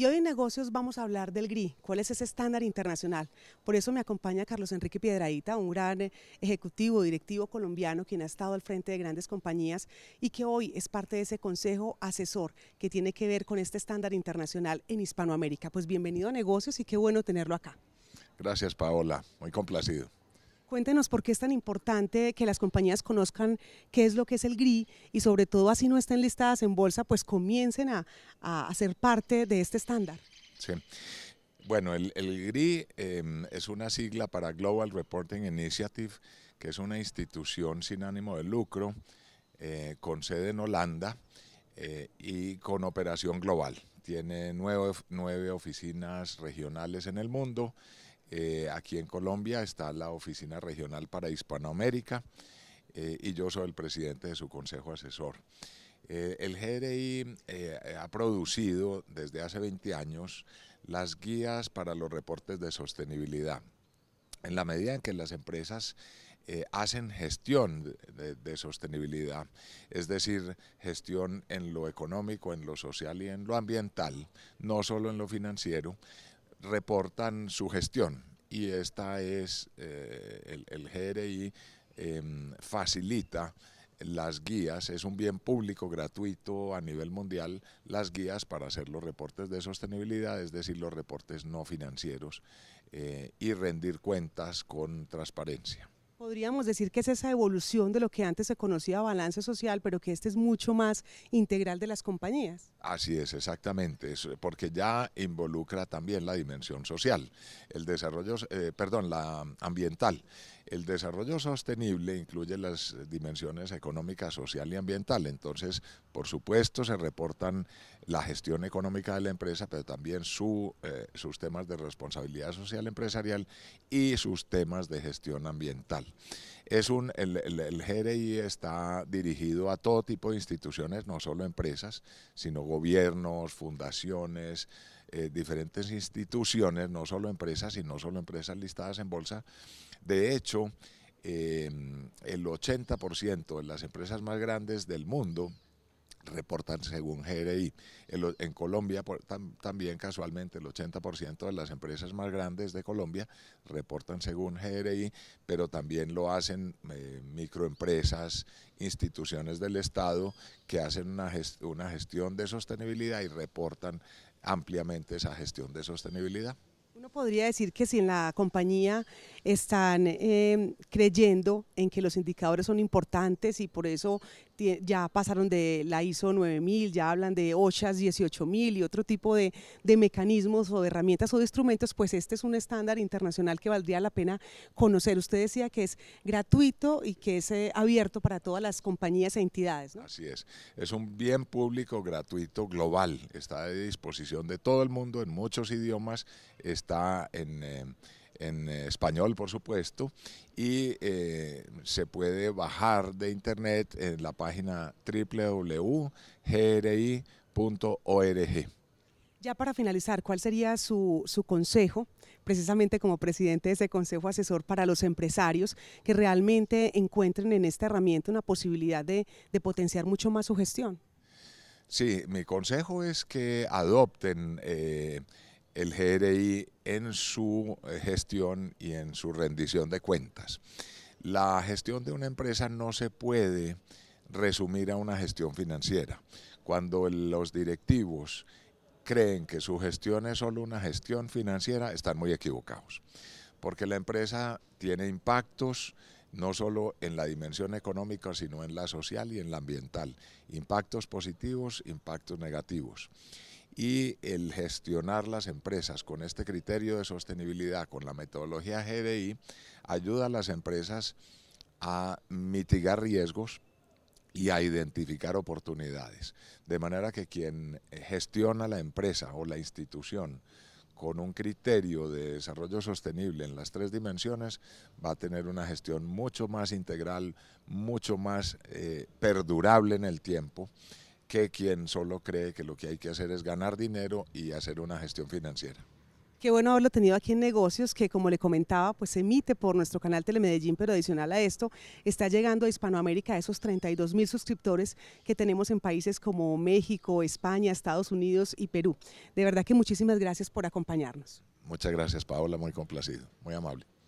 Y hoy en negocios vamos a hablar del GRI, cuál es ese estándar internacional. Por eso me acompaña Carlos Enrique Piedradita, un gran eh, ejecutivo, directivo colombiano, quien ha estado al frente de grandes compañías y que hoy es parte de ese consejo asesor que tiene que ver con este estándar internacional en Hispanoamérica. Pues bienvenido a negocios y qué bueno tenerlo acá. Gracias, Paola. Muy complacido. Cuéntenos por qué es tan importante que las compañías conozcan qué es lo que es el GRI y sobre todo así no estén listadas en bolsa, pues comiencen a, a ser parte de este estándar. Sí. Bueno, el, GRI em, es una sigla para Global Reporting Initiative, que es una institución sin ánimo de lucro eh, con sede en Holanda eh, y con operación global. Tiene nueve, nueve oficinas regionales en el mundo eh, aquí en Colombia está la Oficina Regional para Hispanoamérica eh, y yo soy el presidente de su consejo asesor. Eh, el GRI ha producido desde hace 20 años las guías para los reportes de sostenibilidad. En la medida en que las empresas hacen gestión de, sostenibilidad, es decir, gestión en lo económico, en lo social y en lo ambiental, no solo en lo financiero, reportan su gestión y esta es, eh, el, GRI em, facilita las guías, es un bien público gratuito a nivel mundial, las guías para hacer los reportes de sostenibilidad, es decir, los reportes no financieros eh, y rendir cuentas con transparencia. Podríamos decir que es esa evolución de lo que antes se conocía balance social, pero que este es mucho más integral de las compañías. Así es, exactamente, porque ya involucra también la dimensión social, el desarrollo, eh, perdón, la ambiental. El desarrollo sostenible incluye las dimensiones económica, social y ambiental. Entonces, por supuesto, se reportan la gestión económica de la empresa, pero también eh, sus temas de responsabilidad social empresarial y sus temas de gestión ambiental es un, el, GRI está dirigido a todo tipo de instituciones, no solo empresas, sino gobiernos, fundaciones, eh, diferentes instituciones, no solo empresas y no solo empresas listadas en bolsa. De hecho, em, el 80% de las empresas más grandes del mundo reportan según GRI. En, Colombia también casualmente el 80% de las empresas más grandes de Colombia reportan según GRI, pero también lo hacen eh, microempresas, instituciones del Estado que hacen una, una gestión de sostenibilidad y reportan ampliamente esa gestión de sostenibilidad podría decir que si en la compañía están em, creyendo en que los indicadores son importantes y por eso ya pasaron de la ISO 9000, ya hablan de OSHA 18000 y otro tipo de, mecanismos o de herramientas o de instrumentos, pues este es un estándar internacional que valdría la pena conocer. Usted decía que es gratuito y que es eh, abierto para todas las compañías e entidades. Así es, es un bien público gratuito global, está a disposición de todo el mundo en muchos idiomas está eh, en... español, por supuesto, y eh, se puede bajar de internet en la página www.gri.org. Ya para finalizar, ¿cuál sería su, consejo, precisamente como presidente de ese consejo asesor, para los empresarios que realmente encuentren en esta herramienta una posibilidad de, potenciar mucho más su gestión? Sí, mi consejo es que adopten... Eh, el GRI en su eh, gestión y en su rendición de cuentas. La gestión de una empresa no se puede resumir a una gestión financiera. Cuando los directivos creen que su gestión es solo una gestión financiera, están muy equivocados, porque la empresa tiene impactos no solo en la dimensión económica, sino en la social y en la ambiental. Impactos positivos, impactos negativos y el gestionar las empresas con este criterio de sostenibilidad, con la metodología GDI, ayuda a las empresas a mitigar riesgos y a identificar oportunidades. De manera que quien gestiona la empresa o la institución con un criterio de desarrollo sostenible en las tres dimensiones, va a tener una gestión mucho más integral, mucho más eh, perdurable en el tiempo que quien solo cree que lo que hay que hacer es ganar dinero y hacer una gestión financiera. Qué bueno haberlo tenido aquí en negocios que, como le comentaba, pues se emite por nuestro canal Telemedellín, pero adicional a esto, está llegando a Hispanoamérica a esos 32 mil suscriptores que tenemos en países como México, España, Estados Unidos y Perú. De verdad que muchísimas gracias por acompañarnos. Muchas gracias, Paola, muy complacido, muy amable.